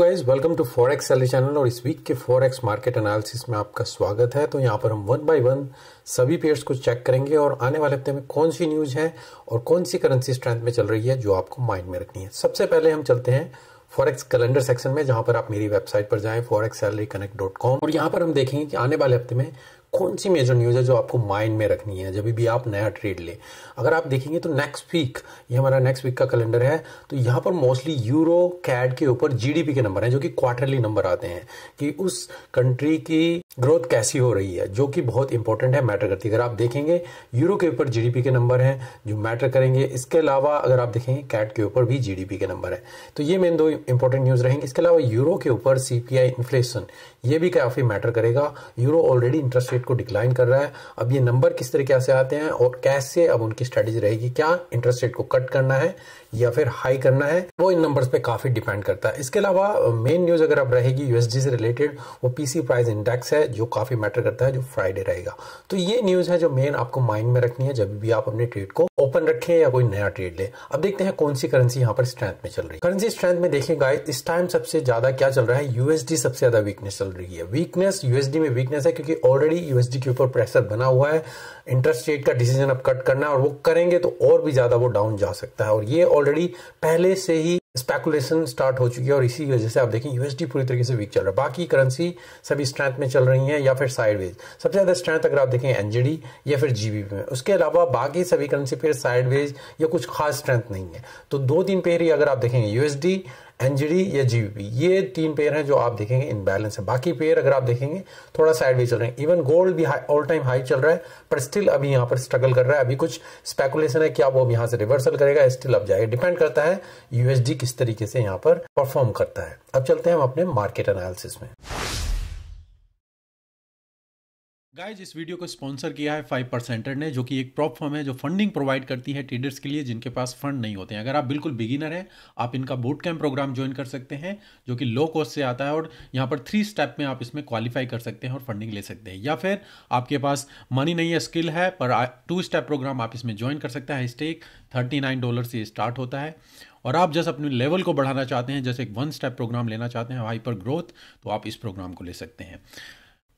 guys welcome to forex sale channel और इस week के फॉरेक्स मार्केट एनालिसिस में आपका स्वागत है तो यहाँ पर हम वन बाय वन सभी पेयर्स को चेक करेंगे और आने वाले हफ्ते में कौन सी न्यूज़ है और कौन सी करेंसी स्ट्रेंथ में चल रही है जो आपको माइंड में रखनी है सबसे पहले हम चलते हैं फॉरेक्स कैलेंडर सेक्शन में जहाँ पर आप मेरी वेबसाइट पर जाएं forex salary connect dot com और यहाँ पर हम देखेंगे कि आने वाले हफ्ते में कौन सी मेजर न्यूज़ है जो आपको माइंड में रखनी है जब भी आप नया ट्रेड लें अगर आप देखेंगे तो नेक्स्ट वीक ये हमारा नेक्स्ट वीक का कैलेंडर है तो यहाँ पर मोस्टली यूरो कैड के ऊपर जीडीपी के नंबर हैं जो कि क्वार्टरली नंबर आते हैं कि उस कंट्री की ग्रोथ कैसी हो रही है जो कि बहुत इंपॉर्टेंट है मैटर करती है अगर आप देखेंगे यूरो के ऊपर जीडीपी के नंबर हैं जो मैटर करेंगे इसके अलावा अगर आप देखेंगे कैट के ऊपर भी जीडीपी के नंबर है तो ये मेन दो इंपॉर्टेंट न्यूज़ रहेंगे इसके अलावा यूरो के ऊपर सीपीआई इन्फ्लेशन ये भी काफ़ी मैटर करेगा यूरो ऑलरेडी इंटरेस्ट मार्केट को डिक्लाइन कर रहा है अब ये नंबर किस तरीके से आते हैं और कैसे अब उनकी स्ट्रेटेजी रहेगी क्या इंटरेस्ट रेट को कट करना है या फिर हाई करना है वो इन नंबर्स पे काफी डिपेंड करता है इसके अलावा मेन न्यूज अगर अब रहेगी यूएसडी से रिलेटेड वो पीसी प्राइस इंडेक्स है जो काफी मैटर करता है जो फ्राइडे रहेगा तो ये न्यूज है जो मेन आपको माइंड में रखनी है जब भी आप अपने ट्रेड को ओपन रखें या कोई नया ट्रेड ले अब देखते हैं कौन सी करेंसी यहाँ पर स्ट्रेंथ में चल रही है करेंसी स्ट्रेंथ में देखें गाइस इस टाइम सबसे ज्यादा क्या चल रहा है यूएसडी सबसे ज्यादा वीकनेस चल रही है वीकनेस यूएसडी में वीकनेस है क्योंकि ऑलरेडी यूएसडी के ऊपर प्रेशर बना हुआ है इंटरेस्ट रेट का डिसीजन अब कट करना है और वो करेंगे तो और भी ज़्यादा वो डाउन जा सकता है और ये ऑलरेडी पहले से ही स्पेकुलेशन स्टार्ट हो चुकी है और इसी वजह से आप देखें यूएसडी पूरी तरीके से वीक चल रहा है बाकी करेंसी सभी स्ट्रेंथ में चल रही है या फिर साइडवेज सबसे ज़्यादा स्ट्रेंथ अगर आप देखें एनजीडी या फिर जीबीपी में उसके अलावा बाकी सभी करेंसी फिर साइडवेज या कुछ खास स्ट्रेंथ नहीं है तो दो तीन पहले अगर आप देखेंगे यूएसडी अंजड़ी या जीवीपी ये तीन पेयर हैं जो आप देखेंगे इनबैलेंस है बाकी पेयर अगर आप देखेंगे थोड़ा भी चल रहे हैं इवन गोल्ड भी ऑल टाइम हाई चल रहा है पर स्टिल अभी यहाँ पर स्ट्रगल कर रहा है अभी कुछ स्पेकुलेशन है कि आप वो यहाँ से रिवर्सल करेगा स्टिल अब जाएगा डिपेंड करता है यूएसडी किस तरीके से यहाँ पर परफॉर्म करता है अब चलते हैं हम अपने मार्केट एनालिसिस में गाइज इस वीडियो को स्पॉन्सर किया है फाइव परसेंटर ने जो कि एक प्रॉप फर्म है जो फंडिंग प्रोवाइड करती है ट्रेडर्स के लिए जिनके पास फंड नहीं होते हैं अगर आप बिल्कुल बिगिनर हैं आप इनका बूट कैंप प्रोग्राम ज्वाइन कर सकते हैं जो कि लो कॉस्ट से आता है और यहाँ पर थ्री स्टेप में आप इसमें क्वालिफाई कर सकते हैं और फंडिंग ले सकते हैं या फिर आपके पास मनी नहीं है स्किल है पर टू स्टेप प्रोग्राम आप इसमें ज्वाइन कर सकते हैं स्टेक थर्टी नाइन डॉलर से स्टार्ट होता है और आप जैसे अपने लेवल को बढ़ाना चाहते हैं जैसे एक वन स्टेप प्रोग्राम लेना चाहते हैं हाइपर ग्रोथ तो आप इस प्रोग्राम को ले सकते हैं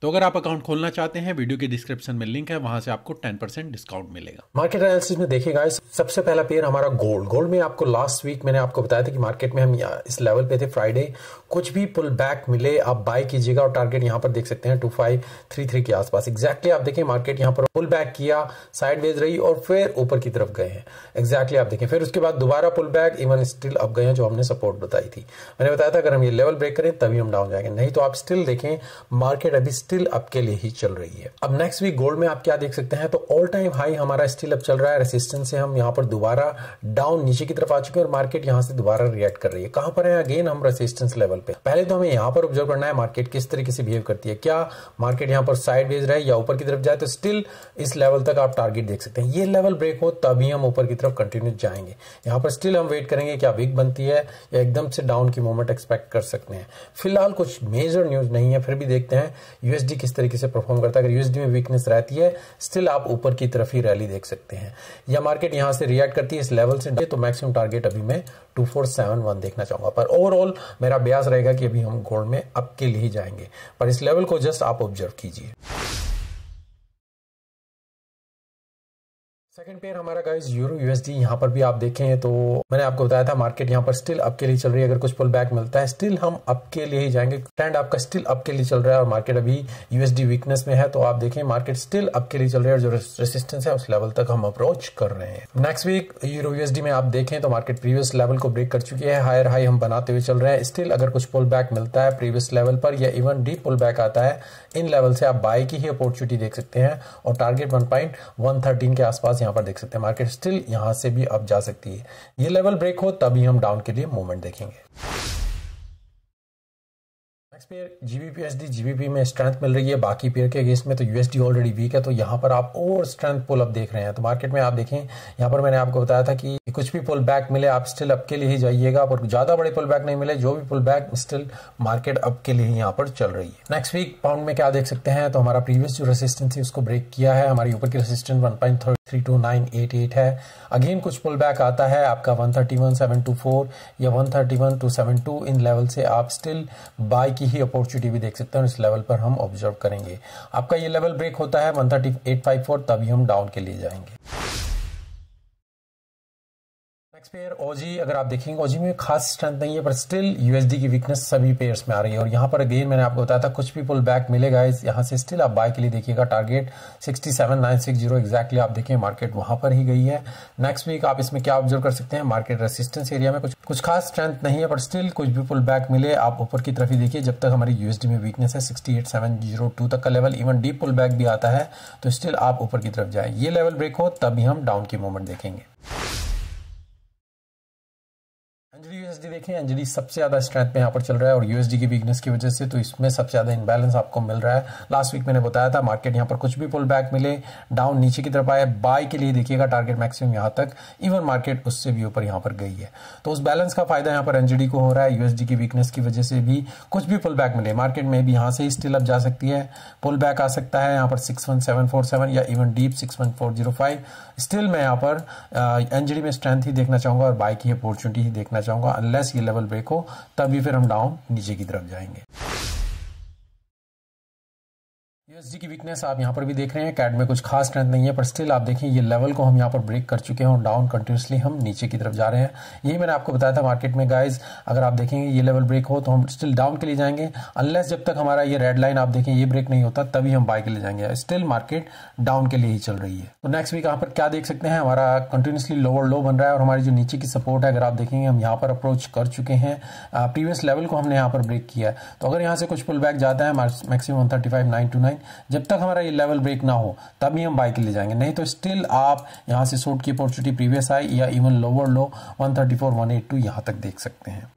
तो अगर आप अकाउंट खोलना चाहते हैं वीडियो के डिस्क्रिप्शन में लिंक है वहां से आपको 10% डिस्काउंट मिलेगा मार्केट एनालिसिस में देखिए गाइस सबसे पहला पेयर हमारा गोल्ड गोल्ड में आपको लास्ट वीक मैंने आपको बताया था कि मार्केट में हम इस लेवल पे थे फ्राइडे कुछ भी पुल बैक मिले आप बाय कीजिएगा और टारगेट यहाँ पर देख सकते हैं टू फाइव थ्री थ्री के आसपास एक्जैक्टली आप देखें मार्केट यहाँ पर पुल बैक किया साइडवेज रही और फिर ऊपर की तरफ गए हैं एक्जैक्टली आप देखें फिर उसके बाद दोबारा pull back even still up गए हैं जो हमने सपोर्ट बताई थी मैंने बताया था अगर हम ये लेवल ब्रेक करें तभी हम डाउन जाएंगे नहीं तो आप स्टिल देखें मार्केट अभी स्टिल अप के लिए ही चल रही है अब नेक्स्ट वीक गोल्ड में आप क्या देख सकते हैं तो ऑल टाइम हाई हमारा स्टिल अप चल रहा है रेसिस्टेंस से हम यहाँ पर दोबारा डाउन नीचे की तरफ आ चुके हैं और मार्केट यहाँ से दोबारा रिएक्ट कर रही है कहां पर है अगेन हम रेसिस्टेंस लेवल पे पहले तो हमें यहाँ पर ऑब्जर्व करना है मार्केट किस तरीके से बिहेव करती है क्या मार्केट यहाँ पर साइड वेज रहे या ऊपर की तरफ जाए तो स्टिल इस लेवल तक आप टारगेट देख सकते हैं ये लेवल ब्रेक हो तभी हम ऊपर की तरफ कंटिन्यू जाएंगे यहाँ पर स्टिल हम वेट करेंगे क्या वीक बनती है या एकदम से डाउन की मूवमेंट एक्सपेक्ट कर सकते हैं फिलहाल कुछ मेजर न्यूज नहीं है फिर भी देखते हैं यूएस यूएसडी किस तरीके से परफॉर्म करता है अगर यूएसडी में वीकनेस रहती है स्टिल आप ऊपर की तरफ ही रैली देख सकते हैं या मार्केट यहाँ से रिएक्ट करती है इस लेवल से तो मैक्सिमम टारगेट अभी मैं टू फोर सेवन वन देखना चाहूंगा पर ओवरऑल मेरा ब्यास रहेगा कि अभी हम गोल्ड में अप के लिए ही जाएंगे पर इस लेवल को जस्ट आप ऑब्जर्व कीजिए सेकेंड पेयर हमारा गाइज यूरो यूएसडी यहाँ पर भी आप देखें तो मैंने आपको बताया था मार्केट यहाँ पर स्टिल अप के लिए चल रही है अगर कुछ पुल बैक मिलता है स्टिल हम अप के लिए ही जाएंगे ट्रेंड आपका स्टिल अप के लिए चल रहा है और मार्केट अभी यूएसडी वीकनेस में है तो आप देखें मार्केट स्टिल अप के लिए चल रहा है और जो रेसिस्टेंस है उस लेवल तक हम अप्रोच कर रहे हैं नेक्स्ट वीक यूरो यूएसडी में आप देखें तो मार्केट प्रीवियस लेवल को ब्रेक कर चुकी है हायर हाई हम बनाते हुए चल रहे हैं स्टिल अगर कुछ पुल बैक मिलता है प्रीवियस लेवल पर या इवन डीप पुल बैक आता है इन लेवल से आप बाय की ही अपॉर्चुनिटी देख सकते हैं और target one point one thirteen के आसपास यहाँ पर देख सकते हैं मार्केट स्टिल यहाँ से भी अब जा सकती है ये लेवल ब्रेक हो तभी हम डाउन के लिए मूवमेंट देखेंगे नेक्स्ट पेयर जीबीपीएसडी जीबीपी में स्ट्रेंथ मिल रही है बाकी पेयर के अगेंस्ट में तो यूएसडी ऑलरेडी वीक है तो यहाँ पर आप और स्ट्रेंथ पुल अप देख रहे हैं तो मार्केट में आप देखें यहाँ पर मैंने आपको बताया था कि कुछ भी पुल बैक मिले आप स्टिल अप के लिए ही जाइएगा और ज्यादा बड़े पुल बैक नहीं मिले जो भी pull back still market up के लिए यहाँ पर चल रही है नेक्स्ट वीक पाउंड में क्या देख सकते हैं तो हमारा प्रीवियस जो रेसिस्टेंस है उसको ब्रेक किया है हमारी ऊपर की रेसिस्टेंस वन एट है अगेन कुछ पुल बैक आता है आपका 131724 या 131272 इन लेवल से आप स्टिल बाय की ही अपॉर्चुनिटी भी देख सकते हैं इस लेवल पर हम ऑब्जर्व करेंगे आपका ये लेवल ब्रेक होता है फोर तभी हम डाउन के लिए जाएंगे टैक्स पेयर ओजी अगर आप देखेंगे ओजी में खास स्ट्रेंथ नहीं है पर स्टिल यूएसडी की वीकनेस सभी पेयर्स में आ रही है और यहां पर अगेन मैंने आपको बताया था कुछ भी पुल बैक मिलेगा इस यहाँ से स्टिल आप बाय के लिए देखिएगा टारगेट 67960 एग्जैक्टली आप देखें मार्केट वहां पर ही गई है नेक्स्ट वीक आप इसमें क्या ऑब्जर्व कर सकते हैं मार्केट रेसिस्टेंस एरिया में कुछ कुछ खास स्ट्रेंथ नहीं है पर स्टिल कुछ भी पुल बैक मिले आप ऊपर की तरफ ही देखिए जब तक हमारी यूएसडी में वीकनेस है सिक्सटी तक का level even deep pull back भी आता है तो स्टिल आप ऊपर की तरफ जाए ये लेवल ब्रेक हो तभी हम डाउन की मूवमेंट देखेंगे देखें अंजलि सबसे ज़्यादा स्ट्रेंथ में यहाँ पर चल रहा है और यूएसडी की वीकनेस की वजह से तो इसमें सबसे ज़्यादा इम्बैलेंस आपको मिल रहा है लास्ट वीक मैंने बताया था मार्केट यहाँ पर कुछ भी पुल बैक मिले डाउन नीचे की तरफ आए बाय के लिए देखिएगा टारगेट मैक्सिमम यहाँ तक इवन मार्केट उससे भी ऊपर यहाँ पर गई है तो उस बैलेंस का फायदा यहाँ पर एनजीडी को हो रहा है यूएसडी की वीकनेस की वजह से भी कुछ भी पुल बैक मिले मार्केट में भी यहाँ से ही स्टिल अप जा सकती है पुल बैक आ सकता है यहाँ पर सिक्स या इवन डीप सिक्स स्टिल मैं यहाँ पर एनजीडी में स्ट्रेंथ ही देखना चाहूंगा और बाय की अपॉर्चुनिटी ही देखना चाहूंगा अनलेस ये लेवल ब्रेक हो तभी फिर हम डाउन नीचे की तरफ जाएंगे एस की वीकनेस आप यहाँ पर भी देख रहे हैं कैड में कुछ खास ट्रेंड नहीं है पर स्टिल आप देखें ये लेवल को हम यहाँ पर ब्रेक कर चुके हैं और डाउन कंटिन्यूसली हम नीचे की तरफ जा रहे हैं यही मैंने आपको बताया था मार्केट में गाइज अगर आप देखेंगे ये लेवल ब्रेक हो तो हम स्टिल डाउन के लिए जाएंगे अनलेस जब तक हमारा ये रेड लाइन आप देखें ये ब्रेक नहीं होता तभी हम बाय के लिए जाएंगे स्टिल मार्केट डाउन के लिए ही चल रही है तो नेक्स्ट वीक यहाँ पर क्या देख सकते हैं हमारा कंटिन्यूसली लोअर लो बन रहा है और हमारी जो नीचे की सपोर्ट है अगर आप देखेंगे हम यहाँ पर अप्रोच कर चुके हैं प्रीवियस uh, लेवल को हमने यहाँ पर ब्रेक किया है तो अगर यहाँ से कुछ पुल बैक जाता है maximum one thirty five nine two nine जब तक हमारा ये लेवल ब्रेक ना हो तभी हम बाई के लिए जाएंगे नहीं तो स्टिल आप यहाँ से शूट की अपॉर्चुनिटी प्रीवियस आई या इवन लोअर लो 134 182 यहाँ तक देख सकते हैं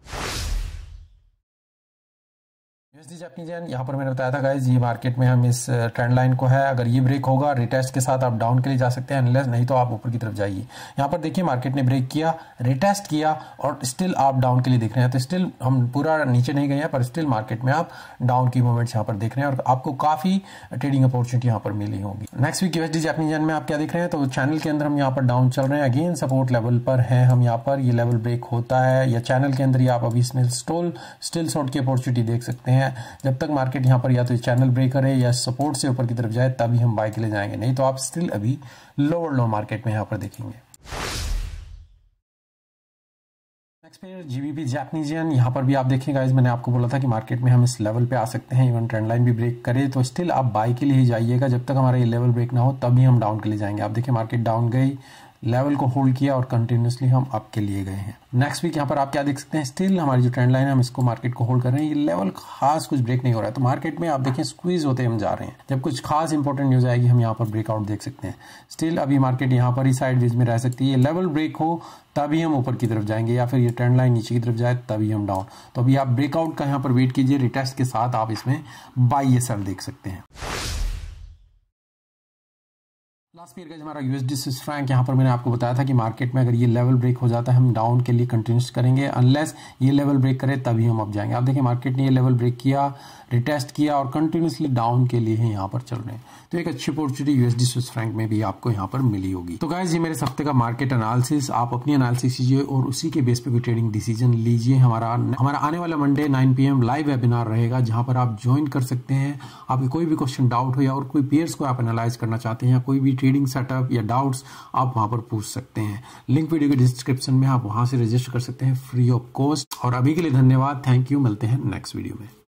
यूएसडी जैपनीजन यहाँ पर मैंने बताया था गाइज ये मार्केट में हम इस ट्रेंड uh, लाइन को है अगर ये ब्रेक होगा रिटेस्ट के साथ आप डाउन के लिए जा सकते हैं अनलेस नहीं तो आप ऊपर की तरफ जाइए यहाँ पर देखिए मार्केट ने ब्रेक किया रिटेस्ट किया और स्टिल आप डाउन के लिए देख रहे हैं तो स्टिल हम पूरा नीचे नहीं गए हैं पर स्टिल मार्केट में आप डाउन की मूवमेंट्स यहाँ पर देख रहे हैं और आपको काफ़ी ट्रेडिंग अपॉर्चुनिटी यहाँ पर मिली होगी नेक्स्ट वीक यूएसडी जैपनीजन में आप क्या देख रहे हैं तो चैनल के अंदर हम यहाँ पर डाउन चल रहे हैं अगेन सपोर्ट लेवल पर है हम यहाँ पर ये लेवल ब्रेक होता है या चैनल के अंदर ही आप अभी इसमें स्टोल स्टिल शॉर्ट की अपॉर्चुनिटी देख सकते हैं हैं जब तक मार्केट यहाँ पर या तो चैनल ब्रेक करे या सपोर्ट से ऊपर की तरफ जाए तभी हम बाय के लिए जाएंगे नहीं तो आप स्टिल अभी लोअर लो मार्केट में यहाँ पर देखेंगे जीबीपी जैपनीजियन यहाँ पर भी आप देखेंगे गाइज मैंने आपको बोला था कि मार्केट में हम इस लेवल पे आ सकते हैं इवन ट्रेंड लाइन भी ब्रेक करे तो स्टिल आप बाई के लिए ही जाइएगा जब तक हमारा ये लेवल ब्रेक ना हो तभी हम डाउन के लिए जाएंगे आप देखिए मार्केट डाउन गई लेवल को होल्ड किया और कंटिन्यूसली हम अप के लिए गए हैं नेक्स्ट वीक यहाँ पर आप क्या देख सकते हैं स्टिल हमारी जो ट्रेंड लाइन है हम इसको मार्केट को होल्ड कर रहे हैं ये लेवल खास कुछ ब्रेक नहीं हो रहा है तो मार्केट में आप देखें स्क्वीज होते हम जा रहे हैं जब कुछ खास इंपॉर्टेंट न्यूज आएगी हम यहाँ पर ब्रेकआउट देख सकते हैं स्टिल अभी मार्केट यहाँ पर ही साइड में रह सकती है लेवल ब्रेक हो तभी हम ऊपर की तरफ जाएंगे या फिर ये ट्रेंड लाइन नीचे की तरफ जाए तभी हम डाउन तो अभी आप ब्रेकआउट का यहाँ पर वेट कीजिए रिटेस्ट के साथ आप इसमें बाई ये सेल देख सकते हैं काश्मीर का हमारा यूएसडी स्विस फ्रैंक यहाँ पर मैंने आपको बताया था कि मार्केट में अगर ये लेवल ब्रेक हो जाता है हम डाउन के लिए कंटिन्यूस करेंगे अनलेस ये लेवल ब्रेक करे तभी हम अप जाएंगे आप देखिए मार्केट ने ये लेवल ब्रेक किया रिटेस्ट किया और कंटिन्यूसली डाउन के लिए यहाँ पर चल रहे हैं तो एक अच्छी अपॉर्चुनिटी यूएसडी स्विस फ्रैंक में भी आपको यहाँ पर मिली होगी तो गाइज ये मेरे हफ्ते का मार्केट एनालिसिस आप अपनी एनालिसिस कीजिए और उसी के बेस पे कोई ट्रेडिंग डिसीजन लीजिए हमारा हमारा आने वाला Monday nine P live webinar रहेगा जहां पर आप ज्वाइन कर सकते हैं आपके कोई भी क्वेश्चन डाउट हो या और कोई पेयर्स को आप एनालाइज करना चाहते हैं या कोई भी ट्रेडिंग सेटअप या डाउट्स आप वहां पर पूछ सकते हैं लिंक वीडियो के डिस्क्रिप्शन में आप वहां से रजिस्टर कर सकते हैं फ्री ऑफ कॉस्ट और अभी के लिए धन्यवाद थैंक यू मिलते हैं नेक्स्ट वीडियो में